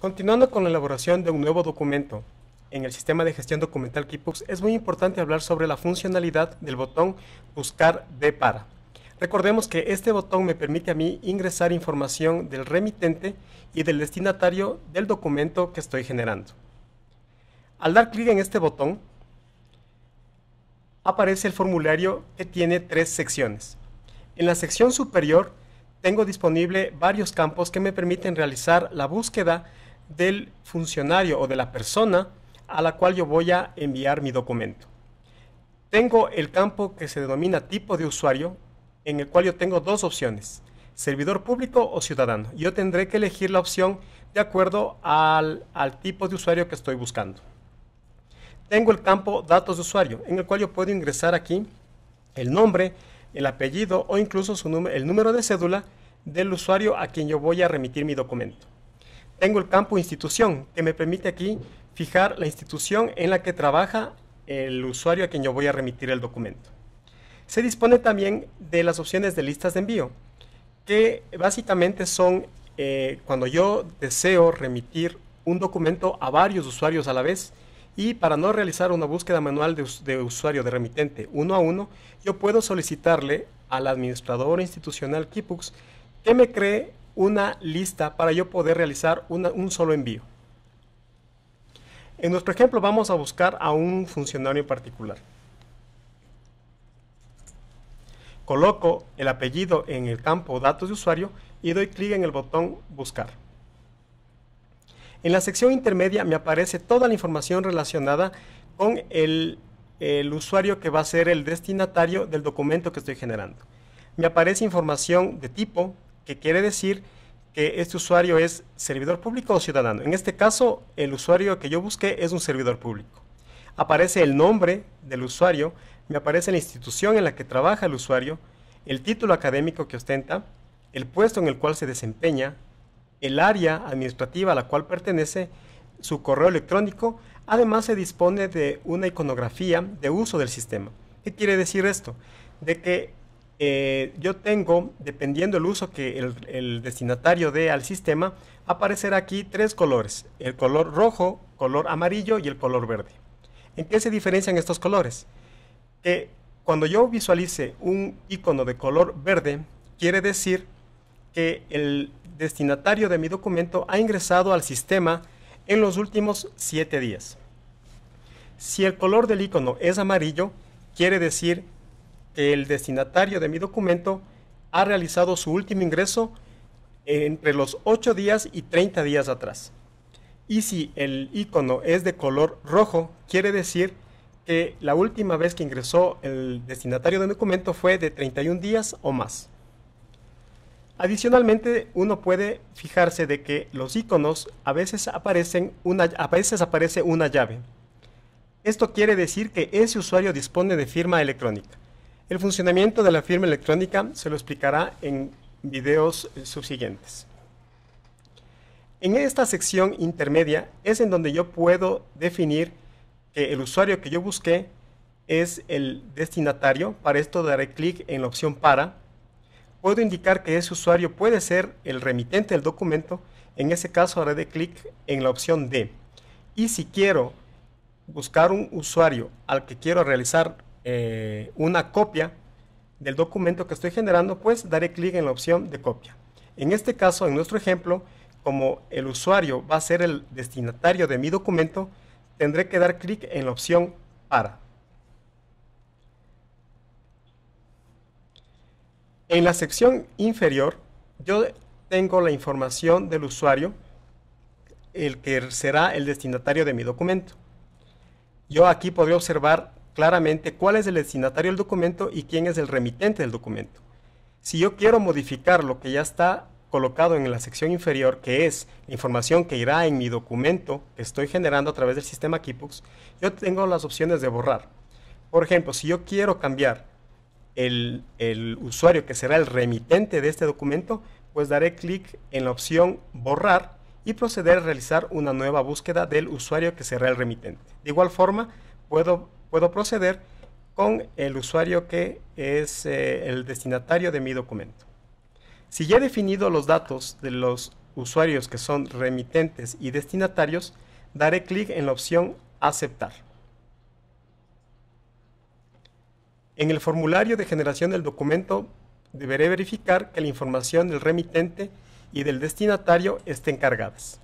Continuando con la elaboración de un nuevo documento, en el sistema de gestión documental Kipux, es muy importante hablar sobre la funcionalidad del botón Buscar de para. Recordemos que este botón me permite a mí ingresar información del remitente y del destinatario del documento que estoy generando. Al dar clic en este botón, aparece el formulario que tiene tres secciones. En la sección superior tengo disponible varios campos que me permiten realizar la búsqueda del funcionario o de la persona a la cual yo voy a enviar mi documento. Tengo el campo que se denomina tipo de usuario, en el cual yo tengo dos opciones, servidor público o ciudadano. Yo tendré que elegir la opción de acuerdo al, tipo de usuario que estoy buscando. Tengo el campo datos de usuario, en el cual yo puedo ingresar aquí el nombre, el apellido o incluso su el número de cédula del usuario a quien yo voy a remitir mi documento tengo el campo institución, que me permite aquí fijar la institución en la que trabaja el usuario a quien yo voy a remitir el documento. Se dispone también de las opciones de listas de envío, que básicamente son eh, cuando yo deseo remitir un documento a varios usuarios a la vez y para no realizar una búsqueda manual de, usuario de remitente uno a uno, yo puedo solicitarle al administrador institucional Kipux que me cree una lista para yo poder realizar un solo envío. En nuestro ejemplo vamos a buscar a un funcionario en particular. Coloco el apellido en el campo datos de usuario y doy clic en el botón buscar. En la sección intermedia me aparece toda la información relacionada con el usuario que va a ser el destinatario del documento que estoy generando. Me aparece información de tipo, que quiere decir que este usuario es servidor público o ciudadano. En este caso, el usuario que yo busqué es un servidor público. Aparece el nombre del usuario, me aparece la institución en la que trabaja el usuario, el título académico que ostenta, el puesto en el cual se desempeña, el área administrativa a la cual pertenece, su correo electrónico, además se dispone de una iconografía de uso del sistema. ¿Qué quiere decir esto? De que eh, yo tengo, dependiendo el uso que el, destinatario dé al sistema, aparecerá aquí tres colores, el color rojo, color amarillo y el color verde. ¿En qué se diferencian estos colores? Que cuando yo visualice un icono de color verde, quiere decir que el destinatario de mi documento ha ingresado al sistema en los últimos siete días. Si el color del icono es amarillo, quiere decir que que el destinatario de mi documento ha realizado su último ingreso entre los 8 días y 30 días atrás. Y si el icono es de color rojo, quiere decir que la última vez que ingresó el destinatario de mi documento fue de 31 días o más. Adicionalmente, uno puede fijarse de que los iconos a veces, aparecen una, a veces aparece una llave. Esto quiere decir que ese usuario dispone de firma electrónica. El funcionamiento de la firma electrónica se lo explicará en videos eh, subsiguientes. En esta sección intermedia es en donde yo puedo definir que el usuario que yo busqué es el destinatario. Para esto daré clic en la opción para. Puedo indicar que ese usuario puede ser el remitente del documento. En ese caso haré de clic en la opción D. Y si quiero buscar un usuario al que quiero realizar eh, una copia del documento que estoy generando, pues daré clic en la opción de copia. En este caso, en nuestro ejemplo, como el usuario va a ser el destinatario de mi documento, tendré que dar clic en la opción para. En la sección inferior, yo tengo la información del usuario, el que será el destinatario de mi documento. Yo aquí podría observar claramente cuál es el destinatario del documento y quién es el remitente del documento. Si yo quiero modificar lo que ya está colocado en la sección inferior, que es la información que irá en mi documento que estoy generando a través del sistema Kipux, yo tengo las opciones de borrar. Por ejemplo, si yo quiero cambiar el, el usuario que será el remitente de este documento, pues daré clic en la opción borrar y proceder a realizar una nueva búsqueda del usuario que será el remitente. De igual forma, puedo puedo proceder con el usuario que es eh, el destinatario de mi documento. Si ya he definido los datos de los usuarios que son remitentes y destinatarios, daré clic en la opción Aceptar. En el formulario de generación del documento deberé verificar que la información del remitente y del destinatario estén cargadas.